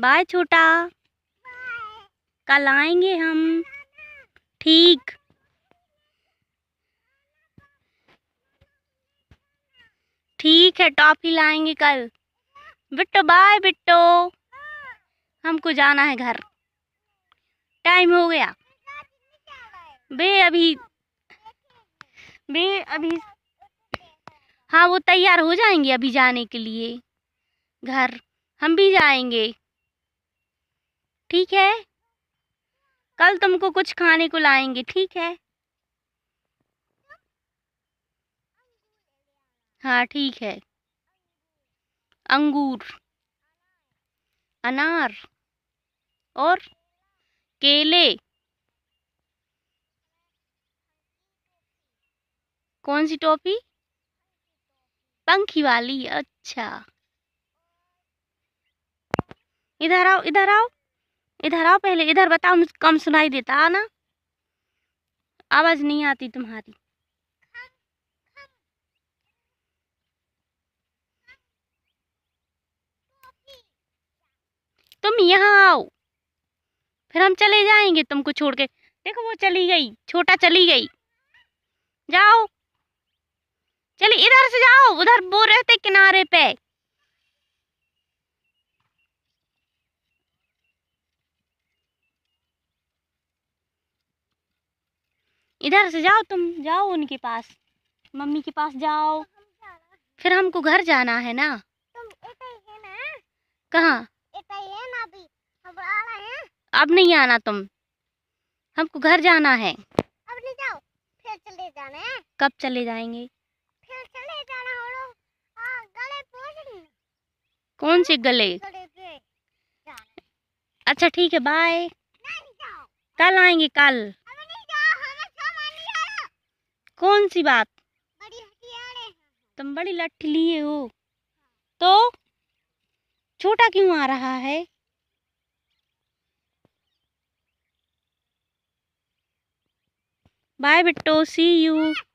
bye छोटा कल आएंगे हम ठीक ठीक है टॉफी लाएंगे कल बिट्टो बाय बिट्टो हमको जाना है घर टाइम हो गया बे अभी बे अभी हाँ वो तैयार हो जाएंगे अभी जाने के लिए घर हम भी जाएंगे ठीक है कल तुमको कुछ खाने को लाएंगे ठीक है हाँ ठीक है अंगूर अनार और केले कौन सी टोपी पंखी वाली अच्छा इधर आओ इधर आओ इधर आओ पहले इधर बताओ कम सुनाई देता है ना आवाज़ नहीं आती तुम्हारी तुम यहाँ आओ फिर हम चले जाएंगे तुमको छोड़ के देखो वो चली गई छोटा चली गई जाओ चलिए इधर से जाओ उधर वो रहते किनारे पे इधर से जाओ तुम जाओ उनके पास मम्मी के पास जाओ फिर हमको घर जाना है ना कहाँ अब नहीं आना तुम हमको घर जाना है अब नहीं जाओ फिर चले जाना है कब चले जाएंगे फिर चले जाना हो आ, गले कौन से गले अच्छा ठीक है बाय कल आएंगे कल कौन सी बात तुम बड़ी लट्ठी लिए हो तो छोटा क्यों आ रहा है बाय बिट्टो सी यू